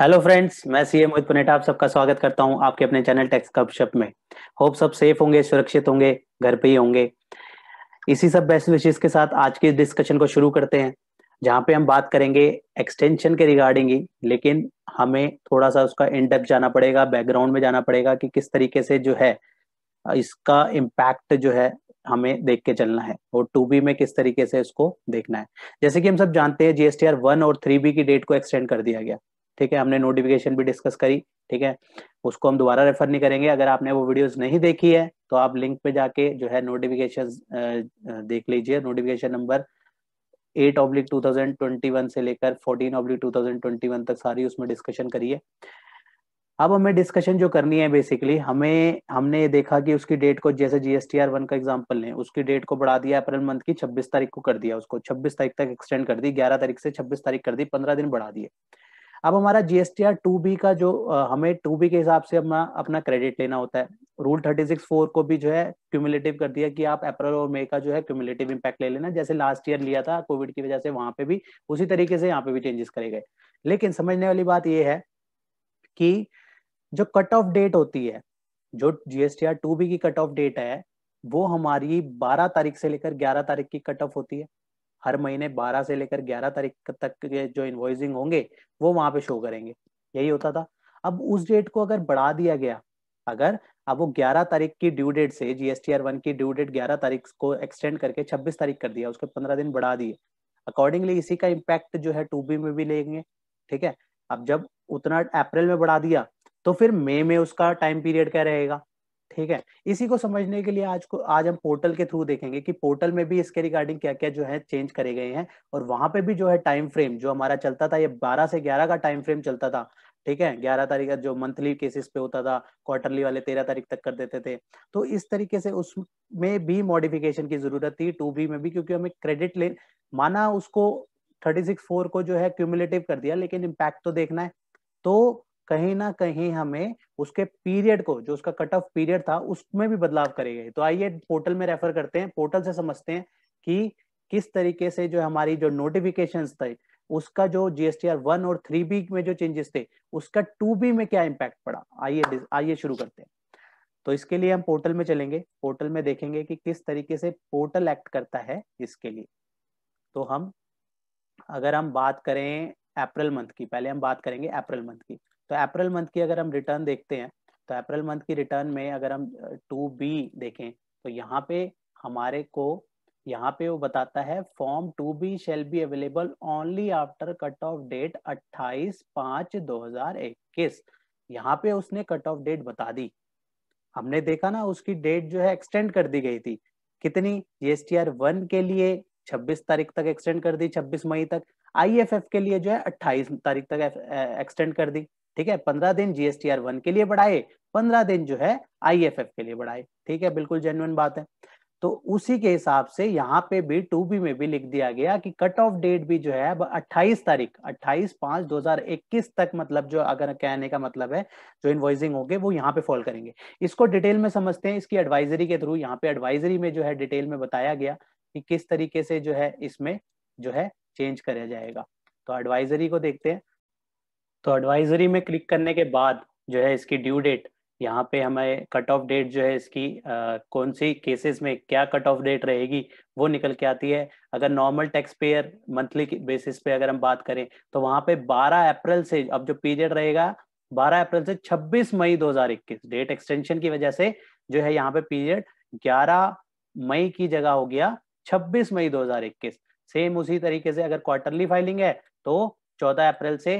hello friends मैं CM Mohit Puneta आप सबका स्वागत करता हूं आपके अपने चैनल कप शप में होप सब सेफ होंगे सुरक्षित होंगे घर पे ही होंगे इसी सब बेस्ट विशेष के साथ आज के डिस्कशन को शुरू करते हैं जहां पे हम बात करेंगे एक्सटेंशन के रिगार्डिंग ही लेकिन हमें थोड़ा सा उसका इनडेप जाना पड़ेगा बैकग्राउंड में जाना पड़ेगा कि किस तरीके से जो है इसका इम्पैक्ट जो है हमें देख के चलना है और टू बी में किस तरीके से इसको देखना है जैसे कि हम सब जानते हैं जीएसटीआर वन और थ्री बी की डेट को एक्सटेंड कर दिया गया ठीक है हमने नोटिफिकेशन भी डिस्कस करी ठीक है उसको हम दोबारा रेफर नहीं करेंगे अगर आपने वो वीडियोस नहीं देखी है तो आप लिंक पे जाके जो है नोटिफिकेशन देख लीजिए notification number eight oblique two thousand twenty one से लेकर fourteen oblique two thousand twenty one तक सारी उसमें डिस्कशन करिए अब हमें डिस्कशन जो करनी है बेसिकली हमें हमने देखा कि उसकी डेट को जैसे जीएसटी आर वन का एग्जांपल लें उसकी डेट को बढ़ा दिया अप्रैल मंथ की 26 तारीख को कर दिया उसको 26 तारीख तक एक्सटेंड कर दी 11 तारीख से 26 तारीख कर दी 15 दिन बढ़ा दिए अब हमारा जीएसटीआर टू बी का जो हमें टू बी के हिसाब से अपना अपना क्रेडिट लेना होता है रूल थर्टी सिक्स फोर को भी जो है क्यूमुलेटिव कर दिया कि आप अप्रैल और मई का जो है क्यूमुलेटिव इंपैक्ट ले लेना जैसे लास्ट ईयर लिया था कोविड की वजह से वहां पे भी उसी तरीके से यहाँ पे भी चेंजेस करे गए लेकिन समझने वाली बात यह है कि जो कट ऑफ डेट होती है जो जीएसटीआर टू बी की कट ऑफ डेट है वो हमारी 12 तारीख से लेकर 11 तारीख की कट ऑफ होती है हर महीने 12 से लेकर 11 तारीख तक के जो इन्वॉइसिंग होंगे वो वहां पे शो करेंगे यही होता था अब उस डेट को अगर बढ़ा दिया गया अगर अब वो 11 तारीख की ड्यू डेट से आर वन की ड्यू डेट 11 तारीख को एक्सटेंड करके 26 तारीख कर दिया उसके 15 दिन बढ़ा दिए अकॉर्डिंगली इसी का इम्पैक्ट जो है टू बी में भी लेंगे ठीक है अब जब उतना अप्रैल में बढ़ा दिया तो फिर मई में उसका टाइम पीरियड क्या रहेगा ठीक है इसी को समझने के लिए आज को आज हम पोर्टल के थ्रू देखेंगे कि पोर्टल में भी इसके रिगार्डिंग क्या क्या जो है चेंज करे गए हैं और वहां पे भी जो है टाइम फ्रेम जो हमारा चलता था ये 12 से 11 का टाइम फ्रेम चलता था ठीक है 11 तारीख का जो मंथली केसेस पे होता था क्वार्टरली वाले तेरह तारीख तक कर देते थे तो इस तरीके से उसमें भी मॉडिफिकेशन की जरूरत थी टू बी में भी क्योंकि हमें क्रेडिट ले माना उसको थर्टी सिक्स को जो है क्यूमुलेटिव कर दिया लेकिन इम्पैक्ट तो देखना है तो कहीं ना कहीं हमें उसके पीरियड को जो उसका कट ऑफ पीरियड था उसमें भी बदलाव करेगा तो आइए पोर्टल में रेफर करते हैं पोर्टल से समझते हैं कि किस तरीके से जो हमारी जो नोटिफिकेशन थे उसका जो जीएसटीआर वन और थ्री बी में जो चेंजेस थे उसका टू बी में क्या इम्पैक्ट पड़ा आइए आइए शुरू करते हैं तो इसके लिए हम पोर्टल में चलेंगे पोर्टल में देखेंगे कि किस तरीके से पोर्टल एक्ट करता है इसके लिए तो हम अगर हम बात करें अप्रैल मंथ की पहले हम बात करेंगे अप्रैल मंथ की तो अप्रैल मंथ की अगर हम रिटर्न देखते हैं तो अप्रैल मंथ की रिटर्न में अगर हम टू बी देखें तो यहाँ पे हमारे को यहाँ पे वो बताता है form two B shall be available only after cut off date 28 पाँच 2021 यहाँ पे उसने कट ऑफ डेट बता दी हमने देखा ना उसकी डेट जो है एक्सटेंड कर दी गई थी कितनी जीएसटीआर वन के लिए 26 तारीख तक एक्सटेंड कर दी 26 मई तक आईएफएफ के लिए जो है 28 तारीख तक एक्सटेंड कर दी ठीक है 15 दिन जीएसटीआर वन के लिए बढ़ाए 15 दिन जो है आईएफएफ के लिए बढ़ाए ठीक है बिल्कुल जेन्युन बात है तो उसी के हिसाब से यहाँ पे भी टू बी में भी लिख दिया गया कि कट ऑफ डेट भी जो है अब 28 तारीख 28 पांच 2021 तक मतलब जो अगर कहने का मतलब है जो इन्वॉइसिंग होंगे वो यहाँ पे फॉल करेंगे इसको डिटेल में समझते हैं इसकी एडवाइजरी के थ्रू यहाँ पे एडवाइजरी में जो है डिटेल में बताया गया कि किस तरीके से जो है इसमें जो है चेंज करा जाएगा तो एडवाइजरी को देखते हैं तो एडवाइजरी में क्लिक करने के बाद जो है इसकी ड्यू डेट यहाँ पे हमें कट ऑफ डेट जो है इसकी आ, कौन सी केसेस में क्या कट ऑफ डेट रहेगी वो निकल के आती है अगर normal tax payer monthly basis पे अगर हम बात करें तो वहां पे 12 अप्रैल से अब जो पीरियड रहेगा 12 अप्रैल से 26 मई 2021 डेट एक्सटेंशन की वजह से जो है यहाँ पे पीरियड 11 मई की जगह हो गया 26 मई 2021 सेम उसी तरीके से अगर क्वार्टरली फाइलिंग है तो 14 अप्रैल से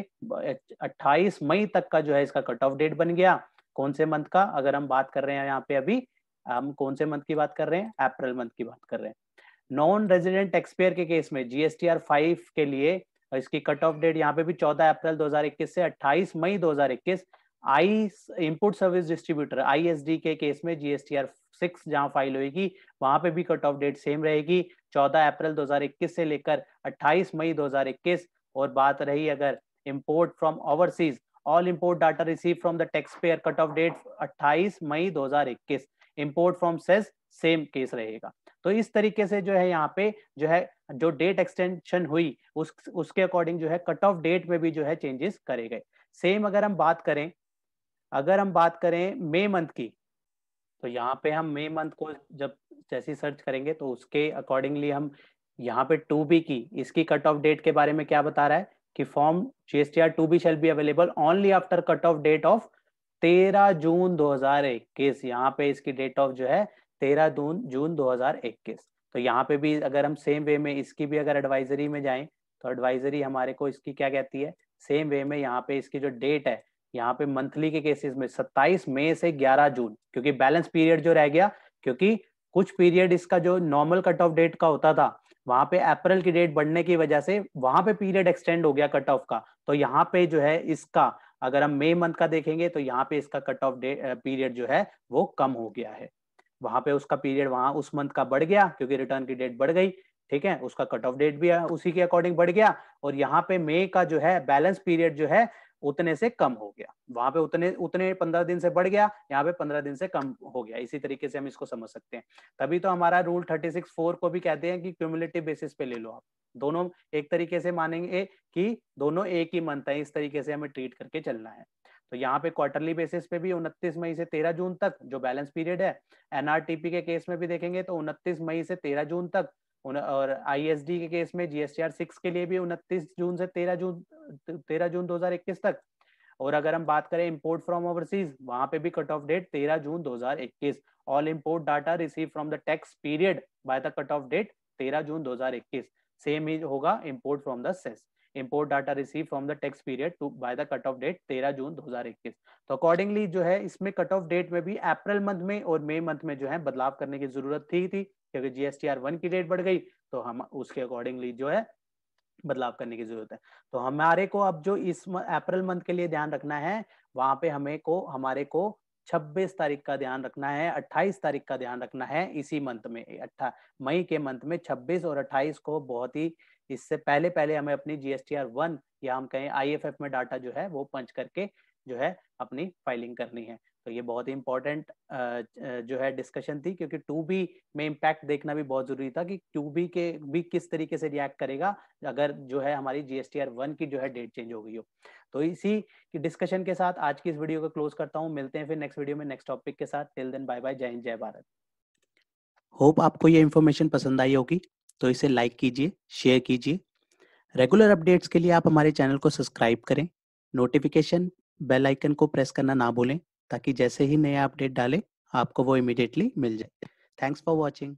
28 मई तक का जो है इसका कट ऑफ डेट बन गया कौन से मंथ का अगर हम बात कर रहे हैं यहाँ पे अभी हम कौन से मंथ की बात कर रहे हैं अप्रैल मंथ की बात कर रहे हैं नॉन रेजिडेंट टैक्सपेयर के केस में जीएसटीआर फाइव के लिए इसकी कट ऑफ डेट यहाँ पे भी 14 अप्रैल 2021 से 28 मई 2021 I input service distributor ISD के केस में जीएसटीआर सिक्स जहां फाइल होगी वहां पे भी कट ऑफ डेट सेम रहेगी 14 अप्रैल 2021 से लेकर 28 मई 2021 और बात रही अगर import from overseas all import data receive from the tax payer cut off date 28 मई 2021 import from cess same case रहेगा तो इस तरीके से जो है यहाँ पे जो है जो डेट एक्सटेंशन हुई उस उसके अकॉर्डिंग जो है कट ऑफ डेट में भी जो है चेंजेस करे गए सेम अगर हम बात करें अगर हम बात करें मे मंथ की तो यहाँ पे हम मे मंथ को जब जैसी सर्च करेंगे तो उसके अकॉर्डिंगली हम यहाँ पे टू बी की इसकी कट ऑफ डेट के बारे में क्या बता रहा है कि form GSTR two B shall be available only after cut off date of तेरह जून 2021 यहाँ पे इसकी डेट ऑफ जो है तेरह जून जून 2021 तो यहाँ पे भी अगर हम सेम वे में इसकी भी अगर एडवाइजरी में जाएं तो एडवाइजरी हमारे को इसकी क्या कहती है सेम वे में यहाँ पे इसकी जो डेट है यहाँ पे मंथली के केसेस में 27 मई से 11 जून क्योंकि बैलेंस पीरियड जो रह गया क्योंकि कुछ पीरियड इसका जो नॉर्मल कट ऑफ डेट का होता था वहां पे अप्रैल की डेट बढ़ने की वजह से वहां पे पीरियड एक्सटेंड हो गया कट ऑफ का तो यहाँ पे जो है इसका अगर हम मई मंथ का देखेंगे तो यहाँ पे इसका कट ऑफ पीरियड जो है वो कम हो गया है वहां पे उसका पीरियड वहां उस मंथ का बढ़ गया क्योंकि रिटर्न की डेट बढ़ गई ठीक है उसका कट ऑफ डेट भी उसी के अकॉर्डिंग बढ़ गया और यहाँ पे मई का जो है बैलेंस पीरियड जो है उतने से कम हो गया वहां पे उतने उतने पंद्रह दिन से बढ़ गया यहाँ पे पंद्रह दिन से कम हो गया इसी तरीके से हम इसको समझ सकते हैं तभी तो हमारा रूल थर्टी सिक्स फोर को भी कहते हैं कि क्यूमुलेटिव बेसिस पे ले लो आप दोनों एक तरीके से मानेंगे कि दोनों एक ही मंथ है इस तरीके से हमें ट्रीट करके चलना है तो यहाँ पे क्वार्टरली बेसिस पे भी उनतीस मई से तेरह जून तक जो बैलेंस पीरियड है एनआरटीपी के केस में भी देखेंगे तो उनतीस मई से तेरह जून तक और आईएसडी के केस में जीएसटीआर सिक्स के लिए भी उनतीस जून से तेरह जून तेरह जून इक्कीस तक और अगर हम बात करें इम्पोर्ट फ्रॉम ओवरसीज वहां पे भी कट ऑफ डेट तेरह जून इक्कीस all import data receive from the tax period by the cut off date तेरह जून इक्कीस सेम ही होगा import from the cess import data receive from the tax period to by the cut off date तेरह जून 2021 तो accordingly जो है इसमें कट ऑफ डेट में भी अप्रैल मंथ में और मई मंथ में जो है बदलाव करने की जरूरत थी थी क्योंकि जीएसटीआर वन की डेट बढ़ गई तो हम उसके अकॉर्डिंगली जो है बदलाव करने की जरूरत है तो हमारे को अब जो इस अप्रैल मंथ के लिए ध्यान रखना है वहां पे हमें को हमारे को 26 तारीख का ध्यान रखना है 28 तारीख का ध्यान रखना है इसी मंथ में अट्ठा मई के मंथ में 26 और 28 को बहुत ही इससे पहले पहले हमें अपनी जीएसटीआर वन या हम कहें आई में डाटा जो है वो पंच करके जो है अपनी फाइलिंग करनी है तो ये बहुत ही इंपॉर्टेंट जो है डिस्कशन थी क्योंकि टू बी में इम्पैक्ट देखना भी बहुत जरूरी था कि टू बी के भी किस तरीके से रिएक्ट करेगा अगर जो है हमारी आर वन की जो है डेट चेंज हो गई हो तो इसी की डिस्कशन के साथ आज की इस वीडियो को क्लोज करता हूँ मिलते हैं फिर नेक्स्ट वीडियो में नेक्स्ट टॉपिक के साथ टिल देन बाय बाय जय हिंद जय भारत होप आपको ये इन्फॉर्मेशन पसंद आई होगी तो इसे लाइक कीजिए शेयर कीजिए रेगुलर अपडेट्स के लिए आप हमारे चैनल को सब्सक्राइब करें नोटिफिकेशन बेल आइकन को प्रेस करना ना भूलें ताकि जैसे ही नया अपडेट डाले आपको वो इमिडिएटली मिल जाए थैंक्स फॉर वॉचिंग